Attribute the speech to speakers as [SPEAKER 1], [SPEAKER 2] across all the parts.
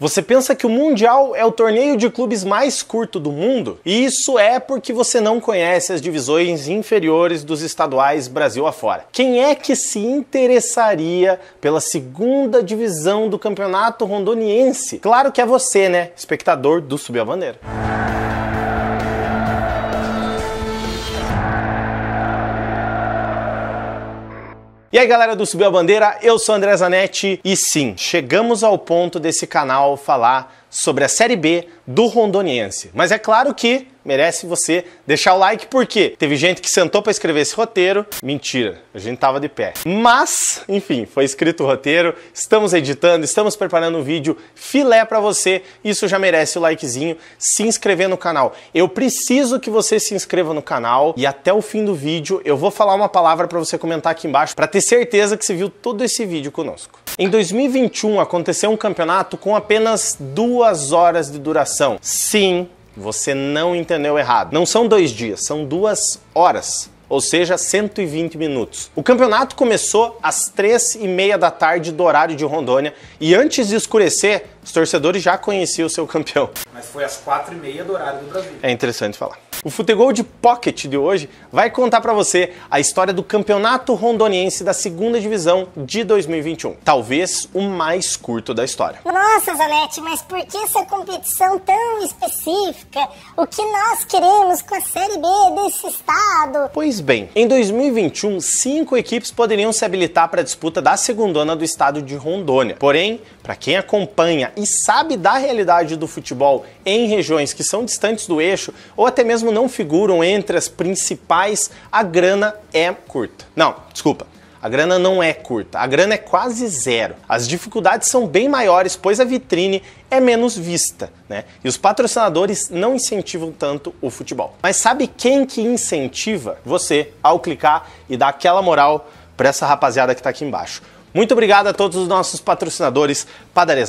[SPEAKER 1] Você pensa que o Mundial é o torneio de clubes mais curto do mundo? E isso é porque você não conhece as divisões inferiores dos estaduais Brasil afora. Quem é que se interessaria pela segunda divisão do Campeonato Rondoniense? Claro que é você, né? Espectador do Subir a Bandeira. E aí galera do Subiu a Bandeira, eu sou André Zanetti e sim, chegamos ao ponto desse canal falar sobre a Série B do Rondoniense. Mas é claro que merece você deixar o like, porque teve gente que sentou para escrever esse roteiro. Mentira, a gente tava de pé. Mas, enfim, foi escrito o roteiro, estamos editando, estamos preparando um vídeo filé para você. Isso já merece o likezinho, se inscrever no canal. Eu preciso que você se inscreva no canal e até o fim do vídeo eu vou falar uma palavra para você comentar aqui embaixo para ter certeza que você viu todo esse vídeo conosco. Em 2021 aconteceu um campeonato com apenas duas horas de duração. Sim, você não entendeu errado. Não são dois dias, são duas horas ou seja, 120 minutos. O campeonato começou às três e meia da tarde do horário de Rondônia e antes de escurecer, os torcedores já conheciam o seu campeão. Mas foi às quatro e meia do horário do Brasil. É interessante falar. O Futebol de Pocket de hoje vai contar para você a história do Campeonato Rondoniense da Segunda Divisão de 2021, talvez o mais curto da história. Nossa, Zanetti, mas por que essa competição tão específica? O que nós queremos com a Série B desse estado? Pois bem, em 2021, cinco equipes poderiam se habilitar para a disputa da segundona do estado de Rondônia. Porém, para quem acompanha e sabe da realidade do futebol em regiões que são distantes do eixo ou até mesmo mesmo não figuram entre as principais, a grana é curta. Não, desculpa. A grana não é curta, a grana é quase zero. As dificuldades são bem maiores, pois a vitrine é menos vista, né? E os patrocinadores não incentivam tanto o futebol. Mas sabe quem que incentiva você ao clicar e dar aquela moral para essa rapaziada que está aqui embaixo? Muito obrigado a todos os nossos patrocinadores, Padaria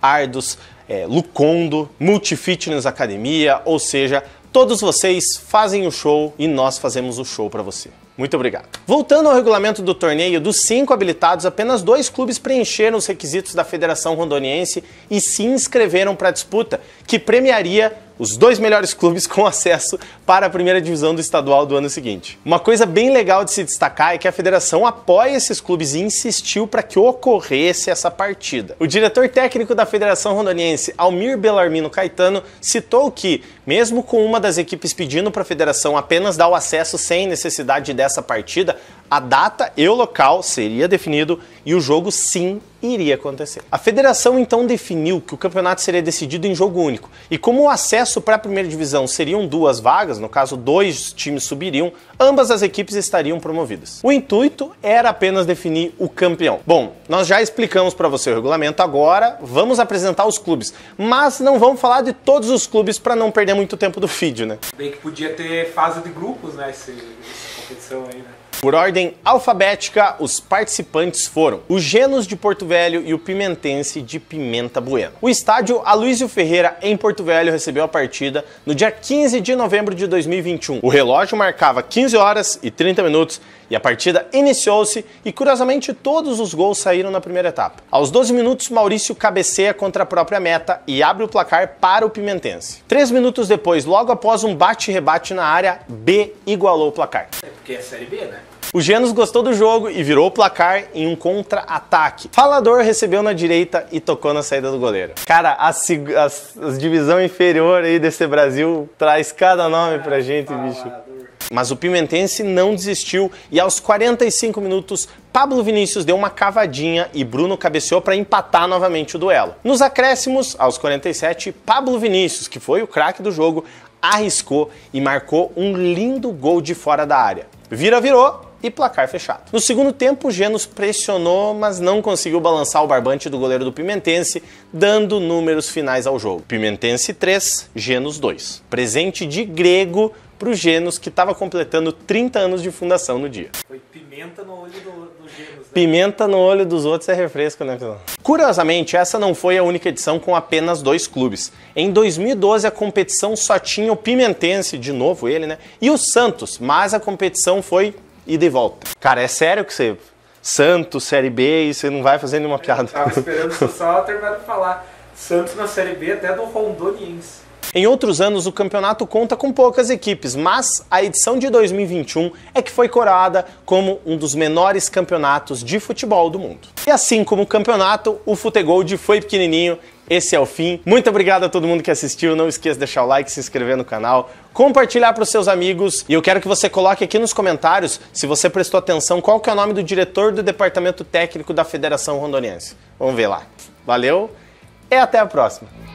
[SPEAKER 1] Ardos, é, Lucondo, Multifitness Academia, ou seja, todos vocês fazem o show e nós fazemos o show para você. Muito obrigado. Voltando ao regulamento do torneio, dos cinco habilitados, apenas dois clubes preencheram os requisitos da Federação Rondoniense e se inscreveram para a disputa, que premiaria os dois melhores clubes com acesso para a primeira divisão do estadual do ano seguinte. Uma coisa bem legal de se destacar é que a federação apoia esses clubes e insistiu para que ocorresse essa partida. O diretor técnico da Federação Rondoniense, Almir Belarmino Caetano, citou que, mesmo com uma das equipes pedindo para a federação apenas dar o acesso sem necessidade dessa partida, a data e o local seria definido e o jogo sim iria acontecer. A federação então definiu que o campeonato seria decidido em jogo único. E como o acesso para a primeira divisão seriam duas vagas, no caso dois times subiriam, ambas as equipes estariam promovidas. O intuito era apenas definir o campeão. Bom, nós já explicamos para você o regulamento agora, vamos apresentar os clubes, mas não vamos falar de todos os clubes para não perder muito tempo do vídeo, né? Bem que podia ter fase de grupos, né, essa competição aí, né? Por ordem alfabética, os participantes foram o Genos de Porto Velho e o Pimentense de Pimenta Bueno. O estádio Aloysio Ferreira, em Porto Velho, recebeu a partida no dia 15 de novembro de 2021. O relógio marcava 15 horas e 30 minutos e a partida iniciou-se e, curiosamente, todos os gols saíram na primeira etapa. Aos 12 minutos, Maurício cabeceia contra a própria meta e abre o placar para o Pimentense. Três minutos depois, logo após um bate-rebate na área, B igualou o placar. É porque é Série B, né? O Genos gostou do jogo e virou o placar em um contra-ataque. Falador recebeu na direita e tocou na saída do goleiro. Cara, a, a, a divisão inferior aí desse Brasil traz cada nome pra é, gente, bicho. Mas o Pimentense não desistiu e aos 45 minutos, Pablo Vinícius deu uma cavadinha e Bruno cabeceou para empatar novamente o duelo. Nos acréscimos, aos 47, Pablo Vinícius, que foi o craque do jogo, arriscou e marcou um lindo gol de fora da área. Vira virou e placar fechado. No segundo tempo, o Genos pressionou, mas não conseguiu balançar o barbante do goleiro do Pimentense, dando números finais ao jogo. Pimentense 3, Genos 2. Presente de grego para o Genos, que estava completando 30 anos de fundação no dia. Foi pimenta no olho do, do Genos. Né? Pimenta no olho dos outros é refresco, né, Curiosamente, essa não foi a única edição com apenas dois clubes. Em 2012, a competição só tinha o Pimentense, de novo ele, né? E o Santos, mas a competição foi e e volta. Cara, é sério que você. Santos, Série B, e você não vai fazer nenhuma piada. Eu tava esperando só terminar de falar. Santos na Série B até do Rondoniense. Em outros anos, o campeonato conta com poucas equipes, mas a edição de 2021 é que foi coroada como um dos menores campeonatos de futebol do mundo. E assim como o campeonato, o Futegold foi pequenininho esse é o fim. Muito obrigado a todo mundo que assistiu. Não esqueça de deixar o like, se inscrever no canal, compartilhar para os seus amigos. E eu quero que você coloque aqui nos comentários, se você prestou atenção, qual que é o nome do diretor do Departamento Técnico da Federação Rondoniense. Vamos ver lá. Valeu e até a próxima.